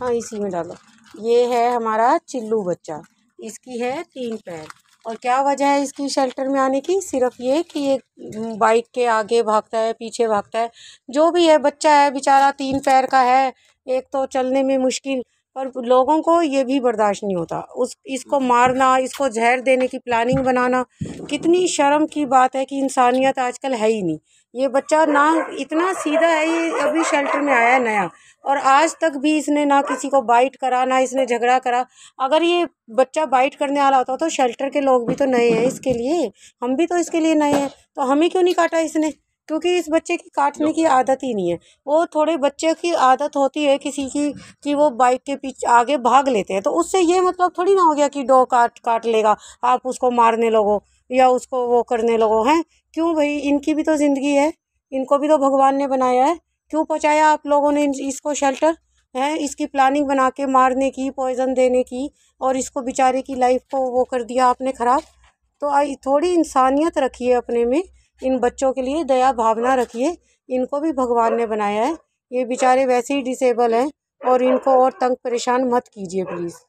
हाँ इसी में डालो ये है हमारा चिल्लू बच्चा इसकी है तीन पैर और क्या वजह है इसकी शेल्टर में आने की सिर्फ ये कि ये बाइक के आगे भागता है पीछे भागता है जो भी है बच्चा है बेचारा तीन पैर का है एक तो चलने में मुश्किल पर लोगों को ये भी बर्दाश्त नहीं होता उस इसको मारना इसको जहर देने की प्लानिंग बनाना कितनी शर्म की बात है कि इंसानियत आजकल है ही नहीं ये बच्चा ना इतना सीधा है ये अभी शेल्टर में आया नया और आज तक भी इसने ना किसी को बाइट करा ना इसने झगड़ा करा अगर ये बच्चा बाइट करने वाला होता तो शेल्टर के लोग भी तो नए हैं इसके लिए हम भी तो इसके लिए नए हैं तो हमें क्यों नहीं काटा इसने क्योंकि इस बच्चे की काटने की आदत ही नहीं है वो थोड़े बच्चे की आदत होती है किसी की कि वो बाइक के पीछे आगे भाग लेते हैं तो उससे ये मतलब थोड़ी ना हो गया कि डो काट काट लेगा आप उसको मारने लोगो या उसको वो करने लोगो हैं क्यों भाई इनकी भी तो ज़िंदगी है इनको भी तो भगवान ने बनाया है क्यों पहुँचाया आप लोगों ने इसको शेल्टर है इसकी प्लानिंग बना के मारने की पॉइजन देने की और इसको बेचारे की लाइफ को वो कर दिया आपने ख़राब तो थोड़ी इंसानियत रखी है अपने में इन बच्चों के लिए दया भावना रखिए इनको भी भगवान ने बनाया है ये बेचारे वैसे ही डिसेबल हैं और इनको और तंग परेशान मत कीजिए प्लीज़